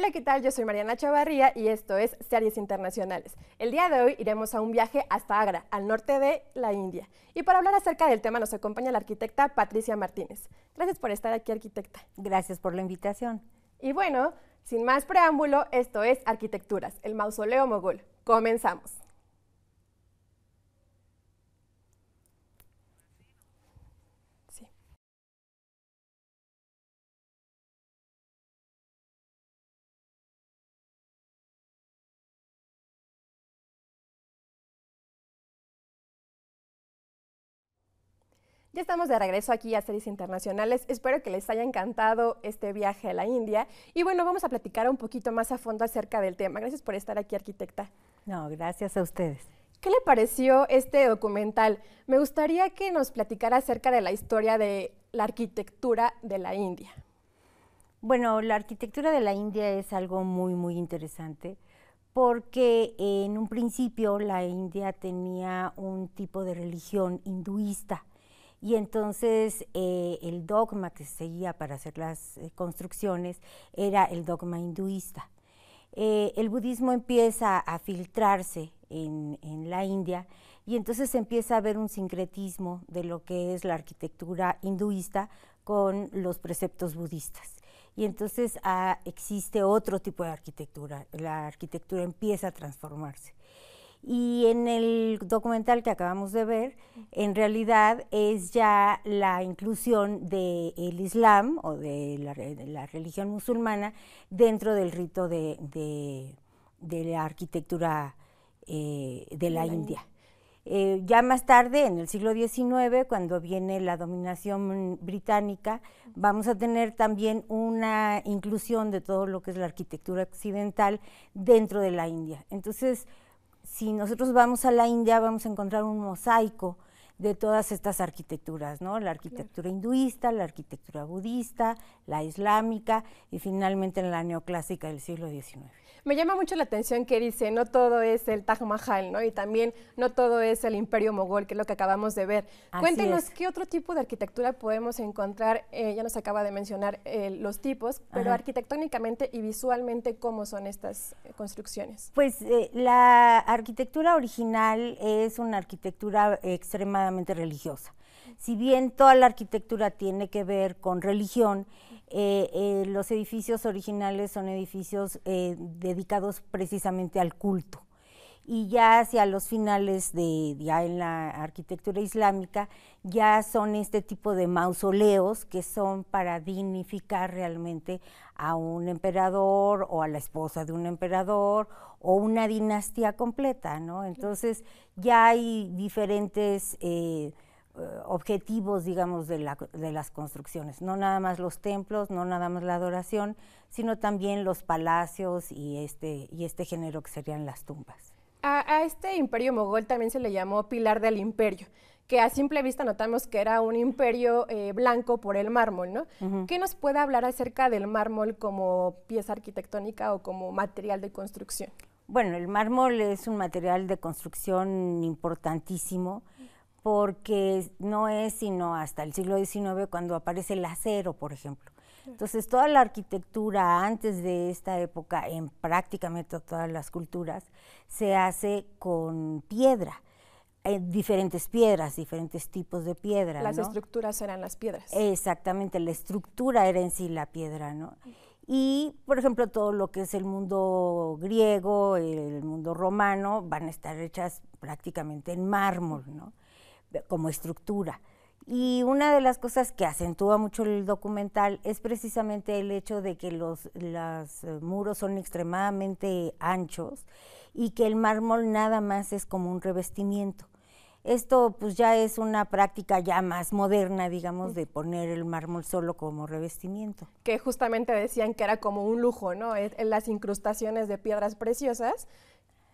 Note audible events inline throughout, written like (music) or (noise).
Hola, ¿qué tal? Yo soy Mariana Chavarría y esto es Series Internacionales. El día de hoy iremos a un viaje hasta Agra, al norte de la India. Y para hablar acerca del tema nos acompaña la arquitecta Patricia Martínez. Gracias por estar aquí, arquitecta. Gracias por la invitación. Y bueno, sin más preámbulo, esto es Arquitecturas, el mausoleo mogol. Comenzamos. Ya estamos de regreso aquí a Series Internacionales. Espero que les haya encantado este viaje a la India. Y bueno, vamos a platicar un poquito más a fondo acerca del tema. Gracias por estar aquí, arquitecta. No, gracias a ustedes. ¿Qué le pareció este documental? Me gustaría que nos platicara acerca de la historia de la arquitectura de la India. Bueno, la arquitectura de la India es algo muy, muy interesante porque en un principio la India tenía un tipo de religión hinduista y entonces eh, el dogma que seguía para hacer las eh, construcciones era el dogma hinduista. Eh, el budismo empieza a filtrarse en, la India y entonces empieza a haber un sincretismo de lo que es la arquitectura hinduista con los preceptos budistas. Y entonces ah, existe otro tipo de arquitectura, la arquitectura empieza a transformarse. Y en el documental que acabamos de ver, en realidad es ya la inclusión del Islam o de la, religión musulmana dentro del rito de, la arquitectura eh, de la, India. Eh, ya más tarde, en el siglo XIX, cuando viene la dominación británica, vamos a tener también una inclusión de todo lo que es la arquitectura occidental dentro de la India. Entonces, si nosotros vamos a la India, vamos a encontrar un mosaico de todas estas arquitecturas, La arquitectura hinduista, la arquitectura budista, la islámica y finalmente la neoclásica del siglo XIX. Me llama mucho la atención que dice, no todo es el Taj Mahal, ¿no? Y también no todo es el Imperio Mogol, que es lo que acabamos de ver. Cuéntenos qué otro tipo de arquitectura podemos encontrar, eh, ya nos acaba de mencionar eh, los tipos, pero arquitectónicamente y visualmente, ¿cómo son estas eh, construcciones? Pues la arquitectura original es una arquitectura extremadamente religiosa. Si bien toda la arquitectura tiene que ver con religión, eh, eh, los edificios originales son edificios eh, dedicados precisamente al culto. Y ya hacia los finales de, ya en la arquitectura islámica, ya son este tipo de mausoleos que son para dignificar realmente a un emperador o a la esposa de un emperador o una dinastía completa, ¿no? Entonces ya hay diferentes eh, objetivos, digamos, de, las construcciones. No nada más los templos, no nada más la adoración, sino también los palacios y este, y este género que serían las tumbas. A, este imperio mogol también se le llamó pilar del imperio que a simple vista notamos que era un imperio eh, blanco por el mármol, ¿no? ¿Qué nos puede hablar acerca del mármol como pieza arquitectónica o como material de construcción? Bueno, el mármol es un material de construcción importantísimo porque no es sino hasta el siglo XIX cuando aparece el acero, por ejemplo. Entonces, toda la arquitectura antes de esta época, en prácticamente todas las culturas, se hace con piedra. Eh, diferentes piedras, diferentes tipos de piedra. Las estructuras eran las piedras. Exactamente, la estructura era en sí la piedra, ¿no? Y, por ejemplo, todo lo que es el mundo griego, el mundo romano, van a estar hechas prácticamente en mármol, ¿no? como estructura. Y una de las cosas que acentúa mucho el documental es precisamente el hecho de que los eh, muros son extremadamente anchos y que el mármol nada más es como un revestimiento. Esto pues ya es una práctica ya más moderna, digamos, de poner el mármol solo como revestimiento. Que justamente decían que era como un lujo, ¿no? E, en las incrustaciones de piedras preciosas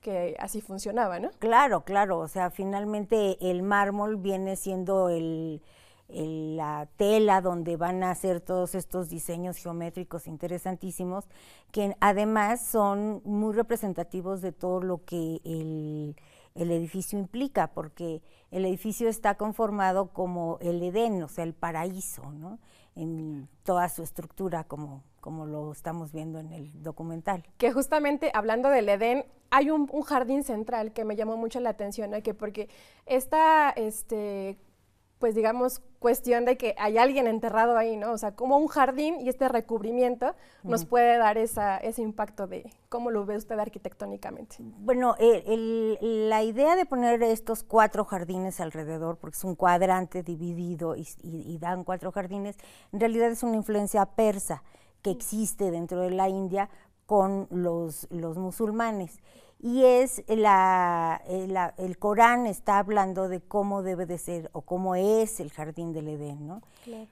que así funcionaba, ¿no? Claro, claro, o sea, finalmente el mármol viene siendo el, la tela donde van a hacer todos estos diseños geométricos interesantísimos, que además son muy representativos de todo lo que el, el edificio implica, porque el edificio está conformado como el Edén, o sea, el paraíso, ¿no? En toda su estructura como como lo estamos viendo en el documental. Que justamente hablando del Edén, hay un, jardín central que me llamó mucho la atención, que porque esta, este, pues digamos, cuestión de que hay alguien enterrado ahí, ¿no? O sea, como un jardín y este recubrimiento nos puede dar esa, ese impacto de cómo lo ve usted arquitectónicamente. Bueno, eh, la idea de poner estos cuatro jardines alrededor, porque es un cuadrante dividido y dan cuatro jardines, en realidad es una influencia persa que existe dentro de la India con los, los musulmanes. Y es eh, el Corán está hablando de cómo debe de ser o cómo es el jardín del Edén, ¿no?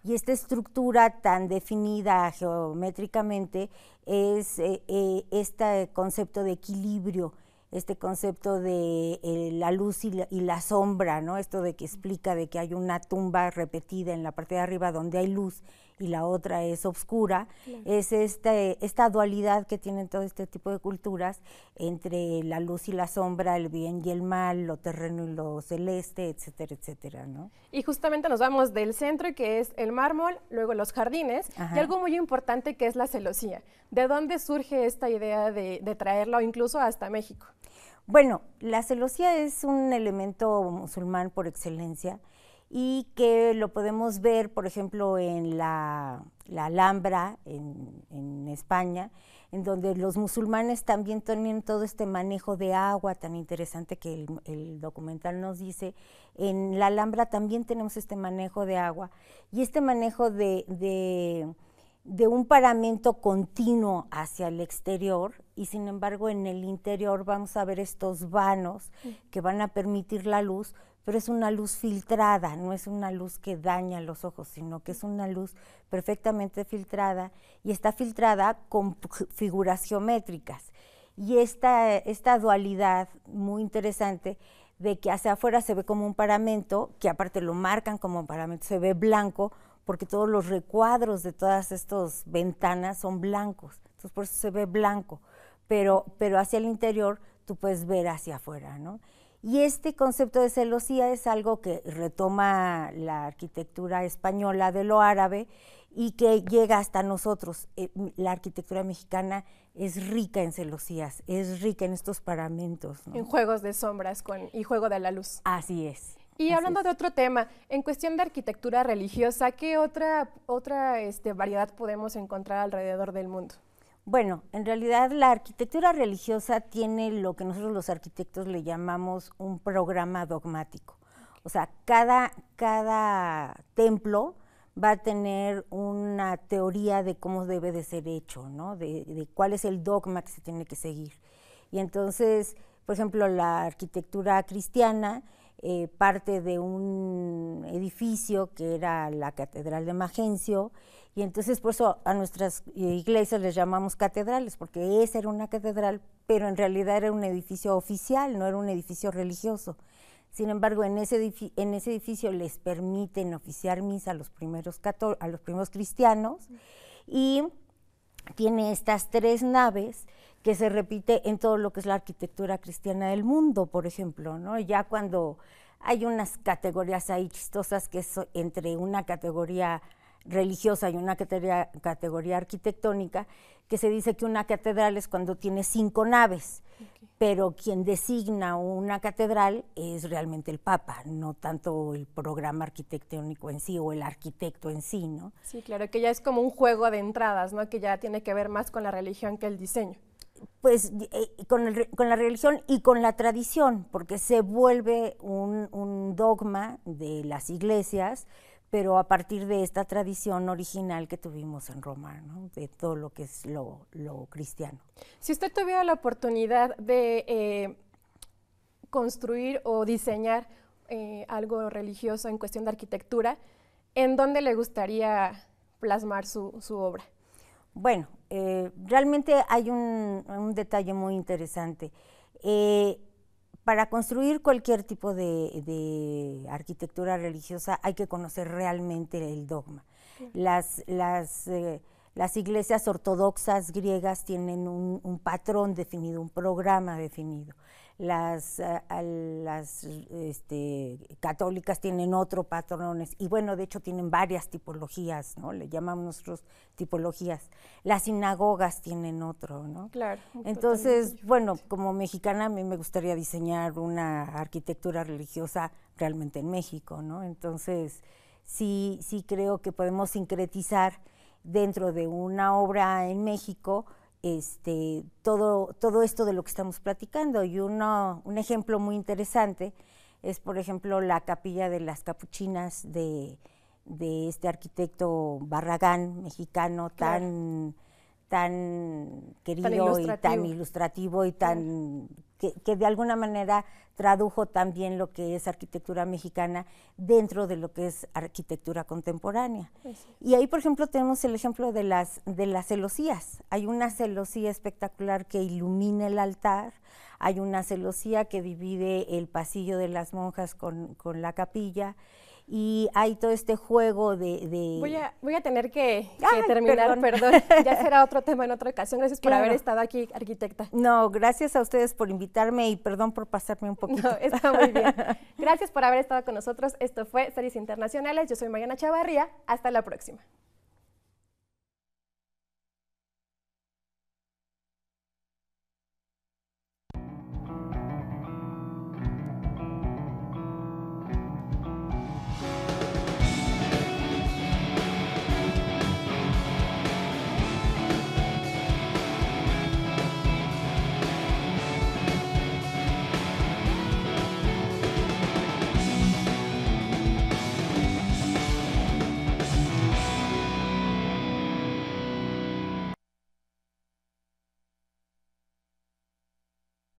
Y esta estructura tan definida geométricamente es eh, eh, este concepto de equilibrio, este concepto de la luz y la, y la, sombra, ¿no? Esto de que explica de que hay una tumba repetida en la parte de arriba donde hay luz y la otra es oscura, es este, esta dualidad que tienen todo este tipo de culturas entre la luz y la sombra, el bien y el mal, lo terreno y lo celeste, etcétera, etcétera, Y justamente nos vamos del centro, que es el mármol, luego los jardines, y algo muy importante que es la celosía. ¿De dónde surge esta idea de, de traerla incluso hasta México? Bueno, la celosía es un elemento musulmán por excelencia y que lo podemos ver, por ejemplo, en la, Alhambra, en, España, en donde los musulmanes también tienen todo este manejo de agua tan interesante que el, documental nos dice. En la Alhambra también tenemos este manejo de agua y este manejo de, un paramento continuo hacia el exterior y sin embargo en el interior vamos a ver estos vanos que van a permitir la luz, pero es una luz filtrada, no es una luz que daña los ojos, sino que es una luz perfectamente filtrada y está filtrada con figuras geométricas. Y esta, esta dualidad muy interesante de que hacia afuera se ve como un paramento, que aparte lo marcan como un paramento, se ve blanco, porque todos los recuadros de todas estas ventanas son blancos, entonces por eso se ve blanco, pero, pero hacia el interior tú puedes ver hacia afuera, ¿no? Y este concepto de celosía es algo que retoma la arquitectura española de lo árabe y que llega hasta nosotros. Eh, la arquitectura mexicana es rica en celosías, es rica en estos paramentos. En juegos de sombras con, y juego de la luz. Así es. Y hablando de otro tema, en cuestión de arquitectura religiosa, ¿qué otra, otra este, variedad podemos encontrar alrededor del mundo? Bueno, en realidad la arquitectura religiosa tiene lo que nosotros los arquitectos le llamamos un programa dogmático. O sea, cada, cada templo va a tener una teoría de cómo debe de ser hecho, ¿no? De, de, cuál es el dogma que se tiene que seguir. Y entonces, por ejemplo, la arquitectura cristiana eh, parte de un edificio que era la Catedral de Magencio, y entonces por eso a nuestras eh, iglesias les llamamos catedrales, porque esa era una catedral, pero en realidad era un edificio oficial, no era un edificio religioso. Sin embargo, en ese, en ese edificio les permiten oficiar misa a los primeros, a los primeros cristianos y tiene estas tres naves que se repite en todo lo que es la arquitectura cristiana del mundo, por ejemplo, ¿no? Ya cuando hay unas categorías ahí chistosas que es entre una categoría religiosa y una categoría, arquitectónica, que se dice que una catedral es cuando tiene cinco naves, pero quien designa una catedral es realmente el Papa, no tanto el programa arquitectónico en sí o el arquitecto en sí, ¿no? Sí, claro, que ya es como un juego de entradas, ¿no? Que ya tiene que ver más con la religión que el diseño pues eh, con, la religión y con la tradición, porque se vuelve un, dogma de las iglesias, pero a partir de esta tradición original que tuvimos en Roma, de todo lo que es lo, cristiano. Si usted tuviera la oportunidad de eh, construir o diseñar eh, algo religioso en cuestión de arquitectura, ¿en dónde le gustaría plasmar su obra? Bueno, eh, realmente hay un, detalle muy interesante. Eh, para construir cualquier tipo de, arquitectura religiosa hay que conocer realmente el dogma. Eh, las, iglesias ortodoxas griegas tienen un patrón definido, un programa definido las, eh, este, católicas tienen otro patrones y bueno, de hecho tienen varias tipologías, ¿no? Le llamamos tipologías. Las sinagogas tienen otro, ¿no? Claro. Entonces, bueno, como mexicana a mí me gustaría diseñar una arquitectura religiosa realmente en México, ¿no? Entonces, sí, sí creo que podemos sincretizar dentro de una obra en México este, todo, todo esto de lo que estamos platicando. Y uno, un ejemplo muy interesante es, por ejemplo, la capilla de las capuchinas de, este arquitecto Barragán, mexicano, tan tan querido y tan ilustrativo y tan que, de alguna manera tradujo también lo que es arquitectura mexicana dentro de lo que es arquitectura contemporánea. Y ahí, por ejemplo, tenemos el ejemplo de las, de las celosías. Hay una celosía espectacular que ilumina el altar, hay una celosía que divide el pasillo de las monjas con, con la capilla y hay todo este juego de... Voy, a, voy, a, tener que, terminar, perdón. (laughs) ya será otro tema en otra ocasión. Gracias por haber estado aquí, arquitecta. No, gracias a ustedes por invitarme y perdón por pasarme un poquito. No, (laughs) está muy bien. (laughs) gracias por haber estado con nosotros. Esto fue Series Internacionales. Yo soy Mariana Chavarría. Hasta la próxima.